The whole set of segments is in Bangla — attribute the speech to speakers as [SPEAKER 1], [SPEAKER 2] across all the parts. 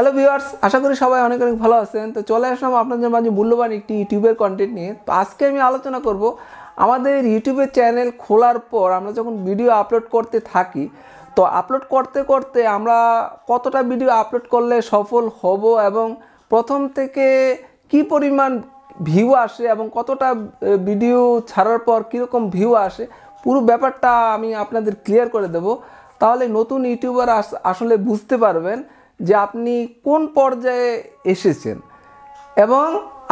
[SPEAKER 1] হ্যালো ভিউয়ার্স আশা করি সবাই অনেক অনেক ভালো আছেন তো চলে আসলাম আপনাদের মাঝে মূল্যবান একটি ইউটিউবের কন্টেন্ট নিয়ে তো আজকে আমি আলোচনা করব আমাদের ইউটিউবের চ্যানেল খোলার পর আমরা যখন ভিডিও আপলোড করতে থাকি তো আপলোড করতে করতে আমরা কতটা ভিডিও আপলোড করলে সফল হব এবং প্রথম থেকে কি পরিমাণ ভিউ আসে এবং কতটা ভিডিও ছাড়ার পর কীরকম ভিউ আসে পুরো ব্যাপারটা আমি আপনাদের ক্লিয়ার করে দেব তাহলে নতুন ইউটিউবার আসলে বুঝতে পারবেন যে আপনি কোন পর্যায়ে এসেছেন এবং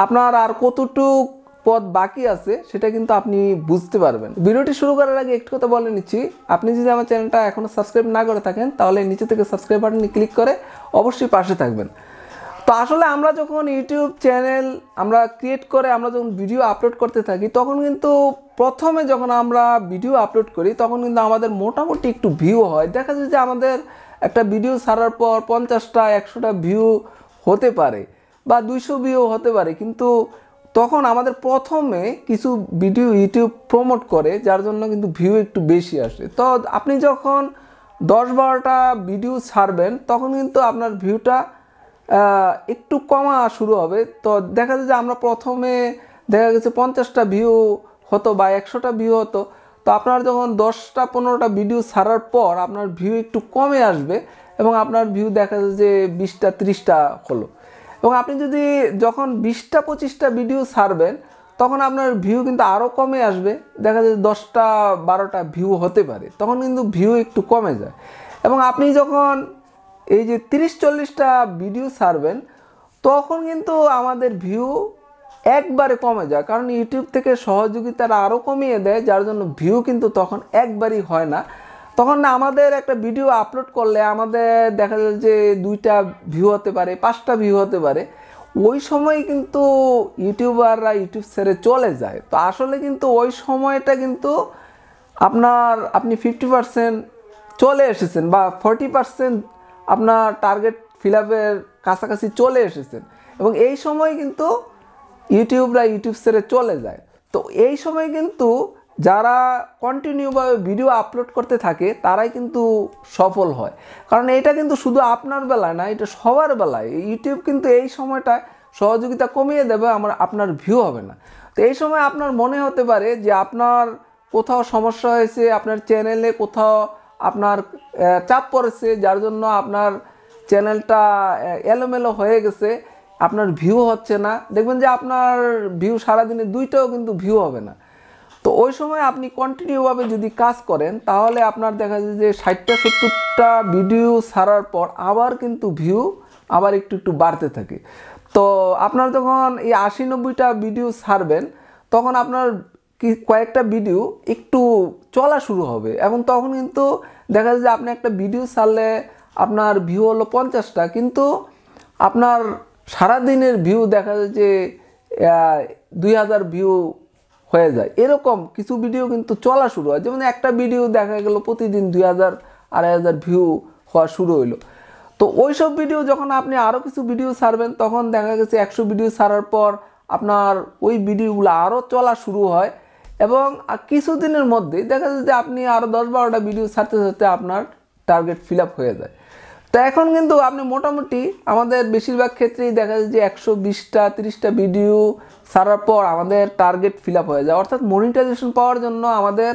[SPEAKER 1] আপনার আর কতটুক পদ বাকি আছে সেটা কিন্তু আপনি বুঝতে পারবেন ভিডিওটি শুরু করার আগে একটু কথা বলে নিচ্ছি আপনি যদি আমার চ্যানেলটা এখনও সাবস্ক্রাইব না করে থাকেন তাহলে নিচে থেকে সাবস্ক্রাইব বাটনে ক্লিক করে অবশ্যই পাশে থাকবেন তো আসলে আমরা যখন ইউটিউব চ্যানেল আমরা ক্রিয়েট করে আমরা যখন ভিডিও আপলোড করতে থাকি তখন কিন্তু প্রথমে যখন আমরা ভিডিও আপলোড করি তখন কিন্তু আমাদের মোটামুটি একটু ভিউ হয় দেখা যায় যে আমাদের একটা ভিডিও ছাড়ার পর পঞ্চাশটা একশোটা ভিউ হতে পারে বা দুইশো ভিউ হতে পারে কিন্তু তখন আমাদের প্রথমে কিছু ভিডিও ইউটিউব প্রমোট করে যার জন্য কিন্তু ভিউ একটু বেশি আসে তো আপনি যখন দশ বারোটা ভিডিও ছাড়বেন তখন কিন্তু আপনার ভিউটা একটু কমা শুরু হবে তো দেখা যায় যে আমরা প্রথমে দেখা গেছে পঞ্চাশটা ভিউ হতো বা একশোটা ভিউ হতো তো আপনার যখন দশটা পনেরোটা ভিডিও ছাড়ার পর আপনার ভিউ একটু কমে আসবে এবং আপনার ভিউ দেখা যায় যে বিশটা ত্রিশটা হলো এবং আপনি যদি যখন বিশটা পঁচিশটা ভিডিও ছাড়বেন তখন আপনার ভিউ কিন্তু আরও কমে আসবে দেখা যায় দশটা বারোটা ভিউ হতে পারে তখন কিন্তু ভিউ একটু কমে যায় এবং আপনি যখন এই যে তিরিশ চল্লিশটা ভিডিও ছাড়বেন তখন কিন্তু আমাদের ভিউ একবারে কমে যায় কারণ ইউটিউব থেকে সহযোগিতারা আরও কমিয়ে দেয় যার জন্য ভিউ কিন্তু তখন একবারই হয় না তখন আমাদের একটা ভিডিও আপলোড করলে আমাদের দেখা যায় যে দুইটা ভিউ হতে পারে পাঁচটা ভিউ হতে পারে ওই সময় কিন্তু ইউটিউবাররা ইউটিউব ছেড়ে চলে যায় তো আসলে কিন্তু ওই সময়টা কিন্তু আপনার আপনি ফিফটি পারসেন্ট চলে এসেছেন বা ফর্টি পারসেন্ট আপনার টার্গেট ফিল আপের কাছাকাছি চলে এসেছেন এবং এই সময় কিন্তু ইউটিউবরা ইউটিউব সেরে চলে যায় তো এই সময় কিন্তু যারা কন্টিনিউভাবে ভিডিও আপলোড করতে থাকে তারাই কিন্তু সফল হয় কারণ এটা কিন্তু শুধু আপনার বেলায় না এটা সবার বেলায় ইউটিউব কিন্তু এই সময়টা সহযোগিতা কমিয়ে দেবে আমার আপনার ভিউ হবে না তো এই সময় আপনার মনে হতে পারে যে আপনার কোথাও সমস্যা হয়েছে আপনার চ্যানেলে কোথাও আপনার চাপ পড়েছে যার জন্য আপনার চ্যানেলটা এলোমেলো হয়ে গেছে আপনার ভিউ হচ্ছে না দেখবেন যে আপনার ভিউ সারাদিনে দুইটাও কিন্তু ভিউ হবে না তো ওই সময় আপনি কন্টিনিউভাবে যদি কাজ করেন তাহলে আপনার দেখা যায় যে ষাটটা সত্তরটা ভিডিও ছাড়ার পর আবার কিন্তু ভিউ আবার একটু একটু বাড়তে থাকে তো আপনার যখন এই আশি নব্বইটা ভিডিও ছাড়বেন তখন আপনার কি কয়েকটা ভিডিও একটু চলা শুরু হবে এবং তখন কিন্তু দেখা যায় যে আপনি একটা ভিডিও ছাড়লে আপনার ভিউ হলো পঞ্চাশটা কিন্তু আপনার সারাদিনের ভিউ দেখা যায় যে দুই হাজার ভিউ হয়ে যায় এরকম কিছু ভিডিও কিন্তু চলা শুরু হয় যেমন একটা ভিডিও দেখা গেল প্রতিদিন দুই হাজার আড়াই হাজার ভিউ হওয়া শুরু হইলো তো ওইসব ভিডিও যখন আপনি আরও কিছু ভিডিও ছাড়বেন তখন দেখা গেছে একশো ভিডিও ছাড়ার পর আপনার ওই ভিডিওগুলো আরও চলা শুরু হয় এবং কিছুদিনের মধ্যেই দেখা যায় যে আপনি আরও দশ বারোটা ভিডিও ছাড়তে ছাড়তে আপনার টার্গেট ফিল আপ হয়ে যায় তা এখন কিন্তু আপনি মোটামুটি আমাদের বেশিরভাগ ক্ষেত্রেই দেখা যায় যে একশো বিশটা তিরিশটা ভিডিও সারার পর আমাদের টার্গেট ফিল আপ হয়ে যায় অর্থাৎ মনিটাইজেশন পাওয়ার জন্য আমাদের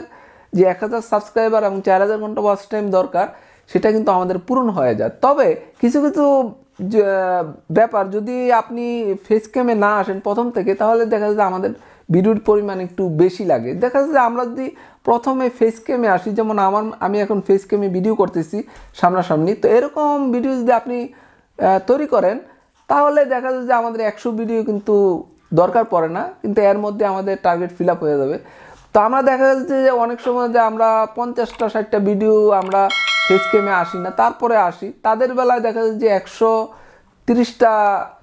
[SPEAKER 1] যে এক হাজার সাবস্ক্রাইবার এবং চার হাজার ঘন্টা ওয়াচ টাইম দরকার সেটা কিন্তু আমাদের পূরণ হয়ে যায় তবে কিছু কিছু ব্যাপার যদি আপনি ফেস ক্যামে না আসেন প্রথম থেকে তাহলে দেখা যায় আমাদের বিরুর পরিমাণ একটু বেশি লাগে দেখা যাচ্ছে আমরা যদি প্রথমে ফেস ক্যামে আসি যেমন আমার আমি এখন ফেস ক্যামে ভিডিও করতেছি সামনাসামনি তো এরকম ভিডিও যদি আপনি তৈরি করেন তাহলে দেখা যাচ্ছে যে আমাদের একশো ভিডিও কিন্তু দরকার পড়ে না কিন্তু এর মধ্যে আমাদের টার্গেট ফিল হয়ে যাবে তো আমরা দেখা যাচ্ছে যে অনেক সময় যে আমরা পঞ্চাশটা ষাটটা ভিডিও আমরা ফেস ক্যামে আসি না তারপরে আসি তাদের বেলায় দেখা যাচ্ছে যে একশো তিরিশটা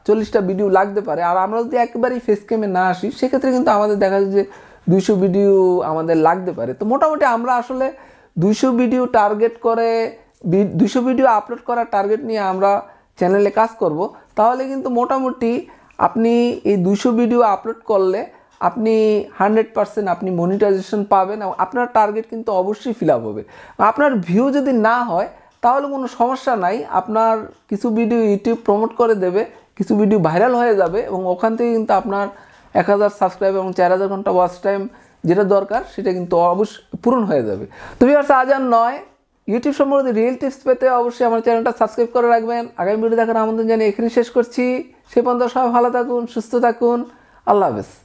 [SPEAKER 1] চল্লিশটা ভিডিও লাগতে পারে আর আমরা যদি একেবারেই ফেস ক্যামে না আসি সেক্ষেত্রে কিন্তু আমাদের দেখা যায় যে দুইশো ভিডিও আমাদের লাগতে পারে তো মোটামুটি আমরা আসলে দুইশো ভিডিও টার্গেট করে দুইশো ভিডিও আপলোড করার টার্গেট নিয়ে আমরা চ্যানেলে কাজ করব তাহলে কিন্তু মোটামুটি আপনি এই দুইশো ভিডিও আপলোড করলে আপনি হান্ড্রেড পারসেন্ট আপনি মনিটাইজেশন পাবেন আপনার টার্গেট কিন্তু অবশ্যই ফিল আপ হবে আপনার ভিউ যদি না হয় তাহলে কোনো সমস্যা নাই আপনার কিছু ভিডিও ইউটিউব প্রমোট করে দেবে কিছু ভিডিও ভাইরাল হয়ে যাবে এবং ওখান থেকে কিন্তু আপনার এক হাজার সাবস্ক্রাইব এবং চার হাজার ঘন্টা ওয়াচ টাইম যেটা দরকার সেটা কিন্তু অবশ্যই পূরণ হয়ে যাবে তুমি আর আজ আর নয় ইউটিউব সম্পর্কে রিয়েল টিপস পেতে অবশ্যই আমার চ্যানেলটা সাবস্ক্রাইব করে রাখবেন আগামী ভিডিও দেখার আমন্ত্রণ জানিয়ে এখানে শেষ করছি সে পর্যন্ত সবাই ভালো থাকুন সুস্থ থাকুন আল্লাহ হাফেজ